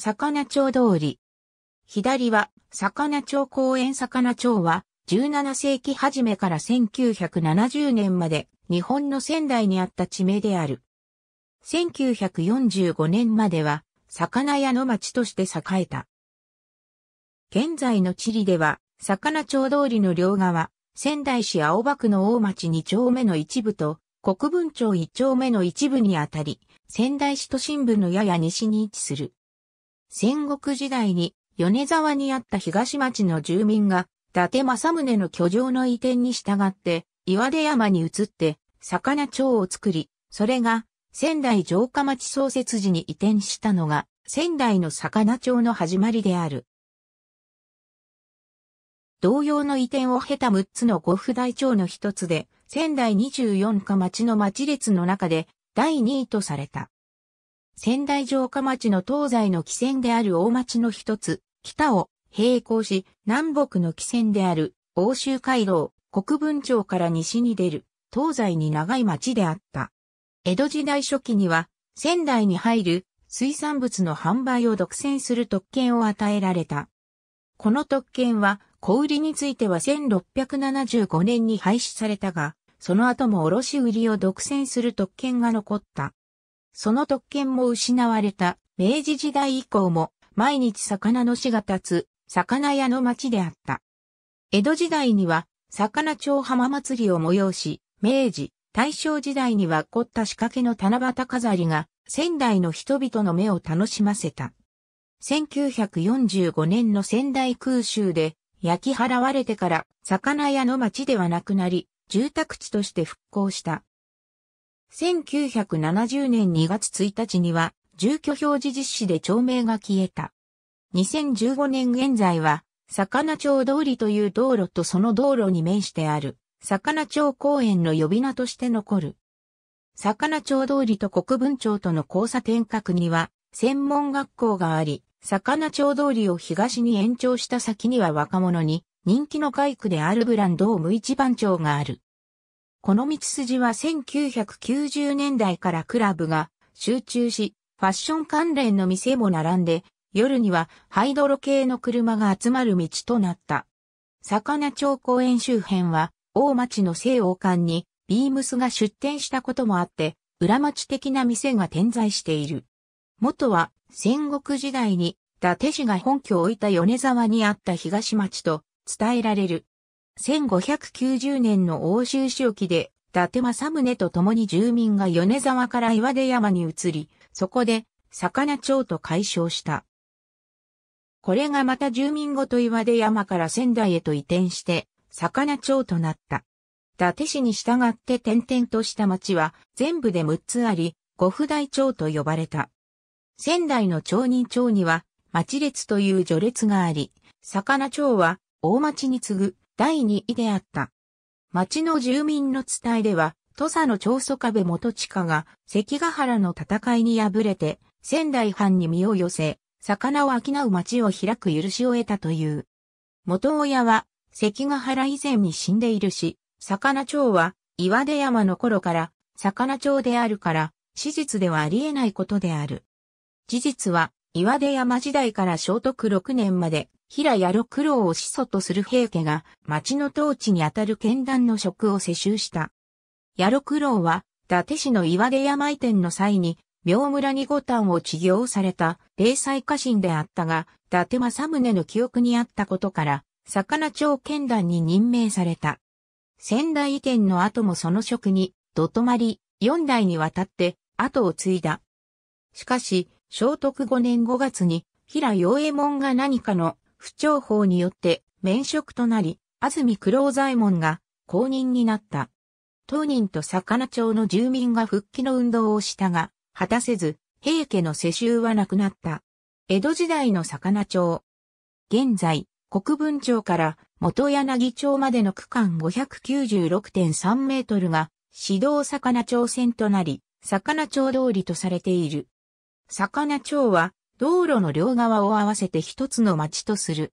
魚町通り。左は、魚町公園魚町は、17世紀初めから1970年まで、日本の仙台にあった地名である。1945年までは、魚屋の町として栄えた。現在の地理では、魚町通りの両側、仙台市青葉区の大町2丁目の一部と、国分町1丁目の一部にあたり、仙台市都心部のやや西に位置する。戦国時代に米沢にあった東町の住民が、伊達政宗の居城の移転に従って、岩出山に移って、魚町を作り、それが仙台城下町創設時に移転したのが、仙台の魚町の始まりである。同様の移転を経た6つの五府大町の一つで、仙台24か町の町列の中で第2位とされた。仙台城下町の東西の汽船である大町の一つ、北を並行し、南北の汽船である欧州回廊、国分町から西に出る、東西に長い町であった。江戸時代初期には、仙台に入る水産物の販売を独占する特権を与えられた。この特権は、小売りについては1675年に廃止されたが、その後も卸売りを独占する特権が残った。その特権も失われた明治時代以降も毎日魚の死が立つ魚屋の町であった。江戸時代には魚町浜祭りを催し、明治、大正時代には凝った仕掛けの七夕飾りが仙台の人々の目を楽しませた。1945年の仙台空襲で焼き払われてから魚屋の町ではなくなり、住宅地として復興した。1970年2月1日には、住居表示実施で町名が消えた。2015年現在は、魚町通りという道路とその道路に面してある、魚町公園の呼び名として残る。魚町通りと国分町との交差点角には、専門学校があり、魚町通りを東に延長した先には若者に、人気の外区であるブランドーム一番町がある。この道筋は1990年代からクラブが集中し、ファッション関連の店も並んで、夜にはハイドロ系の車が集まる道となった。魚町公園周辺は、大町の西王館にビームスが出店したこともあって、裏町的な店が点在している。元は戦国時代に伊達氏が本拠を置いた米沢にあった東町と伝えられる。1590年の欧州周期で、伊達政宗と共に住民が米沢から岩出山に移り、そこで、魚町と解消した。これがまた住民ごと岩出山から仙台へと移転して、魚町となった。伊達市に従って転々とした町は全部で6つあり、五府台町と呼ばれた。仙台の町人町には町列という序列があり、魚町は大町に次ぐ第2位であった。町の住民の伝えでは、土佐の長宗壁元下が関ヶ原の戦いに敗れて、仙台藩に身を寄せ、魚を商う町を開く許しを得たという。元親は関ヶ原以前に死んでいるし、魚町は岩出山の頃から魚町であるから、史実ではありえないことである。事実は岩出山時代から聖徳6年まで平野六郎を始祖とする平家が町の統治にあたる剣団の職を世襲した。野六郎は伊達市の岩出山移転の際に明村に五反を治療された霊災家臣であったが、伊達政宗の記憶にあったことから、魚町剣団に任命された。仙台移転の後もその職に、どとまり、四代にわたって、後を継いだ。しかし、聖徳5年5月に、平陽右衛門が何かの不調法によって免職となり、安住黒左衛門が公認になった。当人と魚町の住民が復帰の運動をしたが、果たせず、平家の世襲はなくなった。江戸時代の魚町。現在、国分町から元柳町までの区間596.3メートルが、指導魚町線となり、魚町通りとされている。魚町は、道路の両側を合わせて一つの町とする。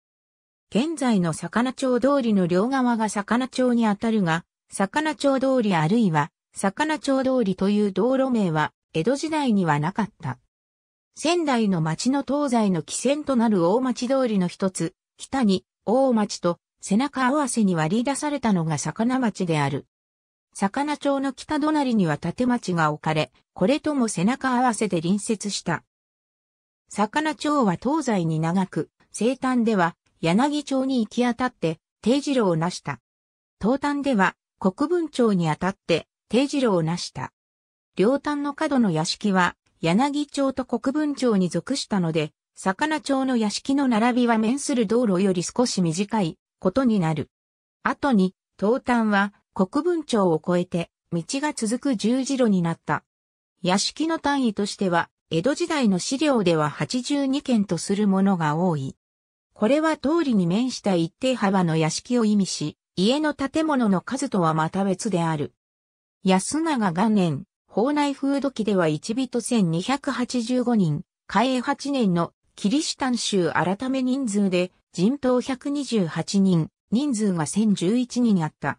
現在の魚町通りの両側が魚町にあたるが、魚町通りあるいは魚町通りという道路名は江戸時代にはなかった。仙台の町の東西の起点となる大町通りの一つ、北に大町と背中合わせに割り出されたのが魚町である。魚町の北隣には縦町が置かれ、これとも背中合わせで隣接した。魚町は東西に長く、西端では柳町に行き当たって定次郎を成した。東端では国分町に当たって定次郎を成した。両端の角の屋敷は柳町と国分町に属したので、魚町の屋敷の並びは面する道路より少し短いことになる。後に、東端は国分町を越えて道が続く十字路になった。屋敷の単位としては江戸時代の資料では82件とするものが多い。これは通りに面した一定幅の屋敷を意味し、家の建物の数とはまた別である。安永元年、法内風土記では1人1285人、海江8年のキリシタン州改め人数で人頭128人、人数が1011人あった。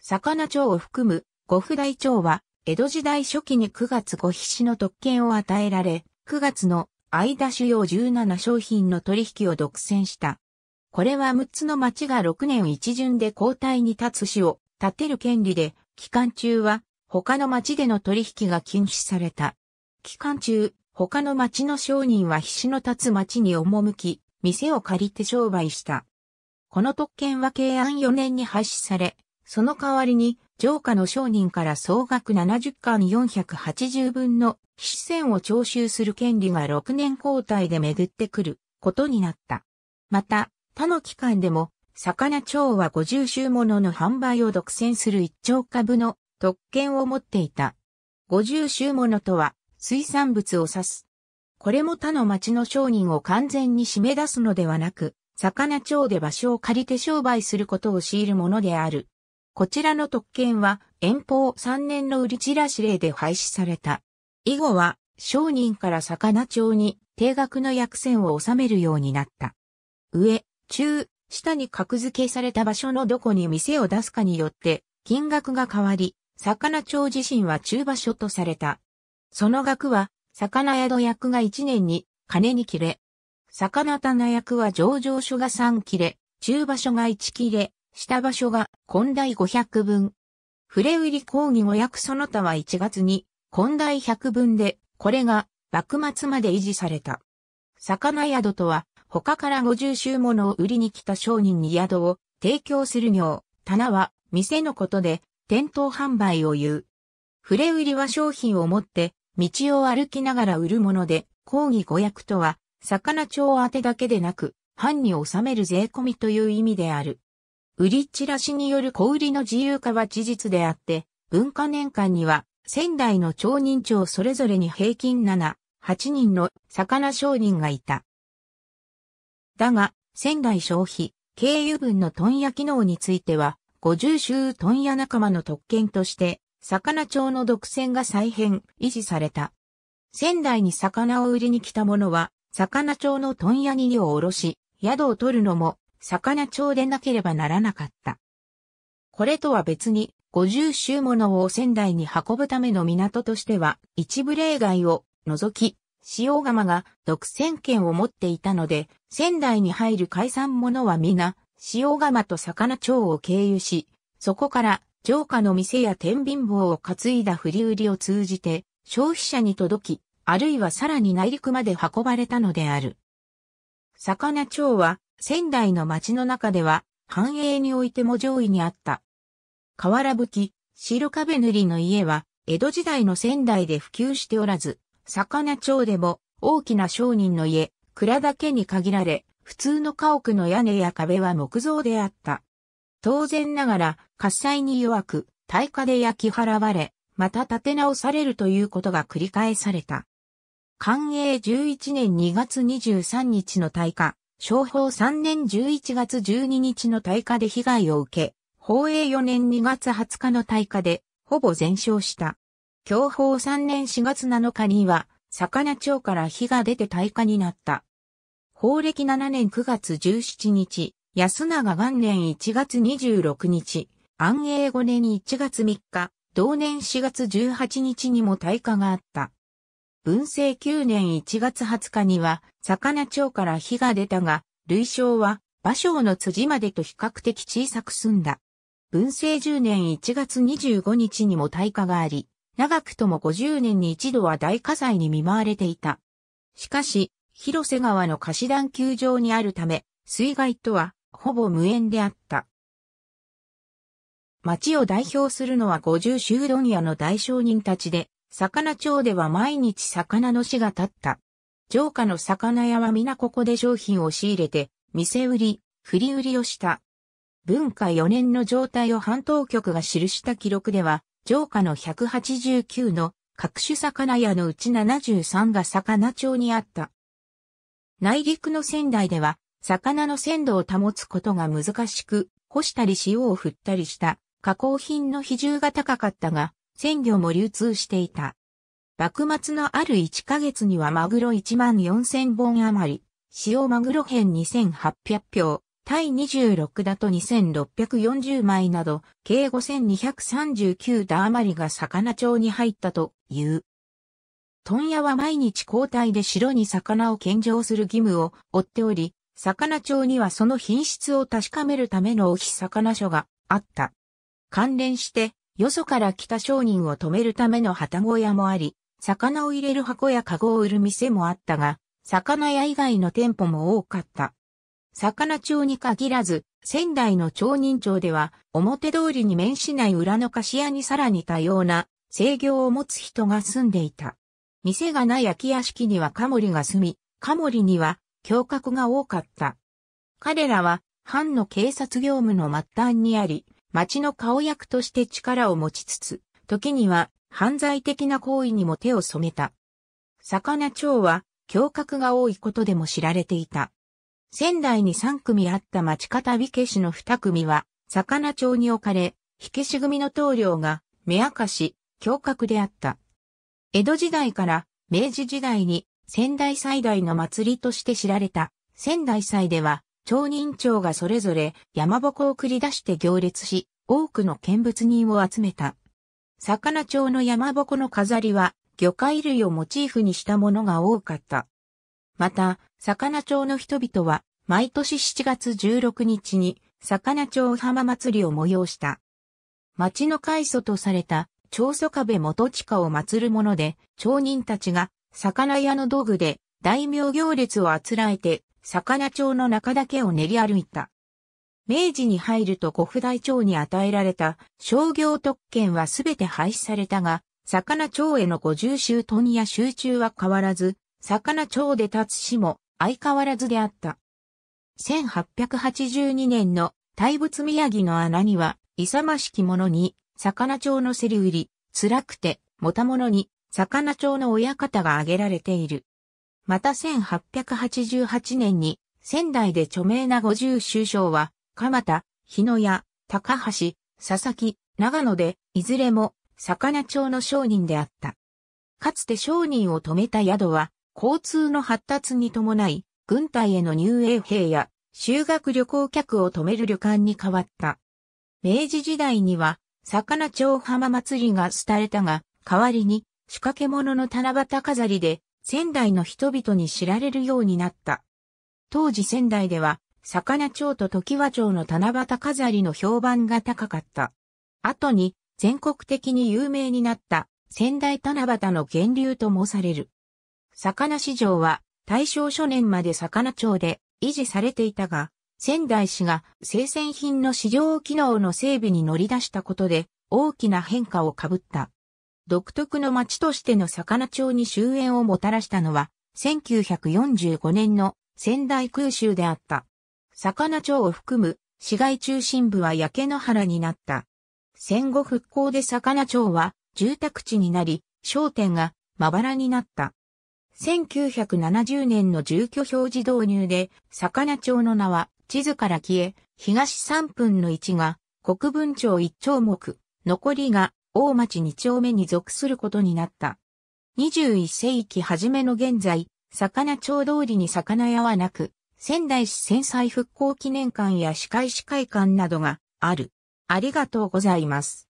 魚町を含む五府大町は江戸時代初期に9月5必死の特権を与えられ、9月の間主要17商品の取引を独占した。これは6つの町が6年一巡で交代に立つ市を立てる権利で、期間中は他の町での取引が禁止された。期間中、他の町の商人は必死の立つ町に赴き、店を借りて商売した。この特権は慶安4年に廃止され、その代わりに上下の商人から総額70巻480分の四線を徴収する権利が6年交代で巡ってくることになった。また、他の機関でも、魚町は50種ものの販売を独占する一兆株の特権を持っていた。50種ものとは、水産物を指す。これも他の町の商人を完全に締め出すのではなく、魚町で場所を借りて商売することを強いるものである。こちらの特権は遠方3年の売り散らし令で廃止された。以後は商人から魚町に定額の薬船を収めるようになった。上、中、下に格付けされた場所のどこに店を出すかによって金額が変わり、魚町自身は中場所とされた。その額は、魚宿役が1年に金に切れ、魚棚役は上場所が3切れ、中場所が1切れ、した場所が、根大500分。触れ売り講義語訳その他は1月に、根大100分で、これが、幕末まで維持された。魚宿とは、他から50種物を売りに来た商人に宿を提供する業、棚は店のことで店頭販売を言う。触れ売りは商品を持って道を歩きながら売るもので、講義語訳とは、魚町宛てだけでなく、藩に納める税込みという意味である。売り散らしによる小売りの自由化は事実であって、文化年間には、仙台の町人町それぞれに平均7、8人の魚商人がいた。だが、仙台消費、経由分の問屋機能については、50州問屋仲間の特権として、魚町の独占が再編、維持された。仙台に魚を売りに来た者は、魚町の問屋に荷を下ろし、宿を取るのも、魚町でなければならなかった。これとは別に、50周ものを仙台に運ぶための港としては、一部例外を除き、塩釜が独占権を持っていたので、仙台に入る海産物は皆、塩釜と魚町を経由し、そこから城下の店や天秤棒を担いだ振り売りを通じて、消費者に届き、あるいはさらに内陸まで運ばれたのである。魚町は仙台の町の中では、繁栄においても上位にあった。瓦葺き、白壁塗りの家は、江戸時代の仙台で普及しておらず、魚町でも大きな商人の家、蔵だけに限られ、普通の家屋の屋根や壁は木造であった。当然ながら、火災に弱く、大火で焼き払われ、また建て直されるということが繰り返された。寛永11年2月23日の大火、商法3年11月12日の大火で被害を受け、法永4年2月20日の大火で、ほぼ全焼した。享保3年4月7日には、魚町から火が出て大火になった。法暦7年9月17日、安永元年1月26日、安永5年1月3日、同年4月18日にも大火があった。文政9年1月20日には、魚町から火が出たが、類称は、馬匠の辻までと比較的小さく済んだ。文政10年1月25日にも大火があり、長くとも50年に一度は大火災に見舞われていた。しかし、広瀬川の貸し団球場にあるため、水害とは、ほぼ無縁であった。町を代表するのは五十修論屋の大商人たちで、魚町では毎日魚の死が立った。城下の魚屋は皆ここで商品を仕入れて、店売り、振り売りをした。文化4年の状態を半島局が記した記録では、城下の189の各種魚屋のうち73が魚町にあった。内陸の仙台では、魚の鮮度を保つことが難しく、干したり塩を振ったりした加工品の比重が高かったが、鮮魚も流通していた。幕末のある1ヶ月にはマグロ1万4000本余り、塩マグロ編2800票、対26だと2640枚など、計5239打余りが魚町に入ったという。問屋は毎日交代で城に魚を献上する義務を負っており、魚町にはその品質を確かめるためのおひ魚所があった。関連して、よそから来た商人を止めるための旗小屋もあり、魚を入れる箱や籠を売る店もあったが、魚屋以外の店舗も多かった。魚町に限らず、仙台の町人町では、表通りに面しない裏の菓子屋にさらに多様な制御を持つ人が住んでいた。店がない空き屋敷にはカモリが住み、カモリには教閣が多かった。彼らは、藩の警察業務の末端にあり、町の顔役として力を持ちつつ、時には犯罪的な行為にも手を染めた。魚町は胸郭が多いことでも知られていた。仙台に3組あった町方火消しの2組は、魚町に置かれ、火消し組の棟梁が、目明かし、胸郭であった。江戸時代から明治時代に仙台最大の祭りとして知られた仙台祭では町人長がそれぞれ山鉾を繰り出して行列し、多くの見物人を集めた。魚町の山鉾の飾りは、魚介類をモチーフにしたものが多かった。また、魚町の人々は、毎年7月16日に、魚町浜祭りを催した。町の開祖とされた、長祖壁元地下を祀るもので、町人たちが、魚屋の道具で、大名行列をあつらえて、魚町の中だけを練り歩いた。明治に入ると国大町に与えられた商業特権はすべて廃止されたが、魚町への五0州問屋集中は変わらず、魚町で立つ市も相変わらずであった。1882年の大仏宮城の穴には、勇ましき者に、魚町の競り売り、辛くて、もた者に、魚町の親方が挙げられている。また1888年に仙台で著名な五十州将は、鎌田、日野屋、高橋、佐々木、長野で、いずれも、魚町の商人であった。かつて商人を止めた宿は、交通の発達に伴い、軍隊への入営兵や、修学旅行客を止める旅館に変わった。明治時代には、魚町浜祭りが廃れたが、代わりに、仕掛け物の七夕飾りで、仙台の人々に知られるようになった。当時仙台では、魚町と時和町の七夕飾りの評判が高かった。後に、全国的に有名になった仙台七夕の源流と申される。魚市場は大正初年まで魚町で維持されていたが、仙台市が生鮮品の市場機能の整備に乗り出したことで大きな変化をかぶった。独特の町としての魚町に終焉をもたらしたのは、1945年の仙台空襲であった。魚町を含む市街中心部は焼け野原になった。戦後復興で魚町は住宅地になり、商店がまばらになった。1970年の住居表示導入で、魚町の名は地図から消え、東3分の1が国分町1丁目、残りが大町二丁目に属することになった。21世紀初めの現在、魚町通りに魚屋はなく、仙台市戦災復興記念館や歯科医師会館などがある。ありがとうございます。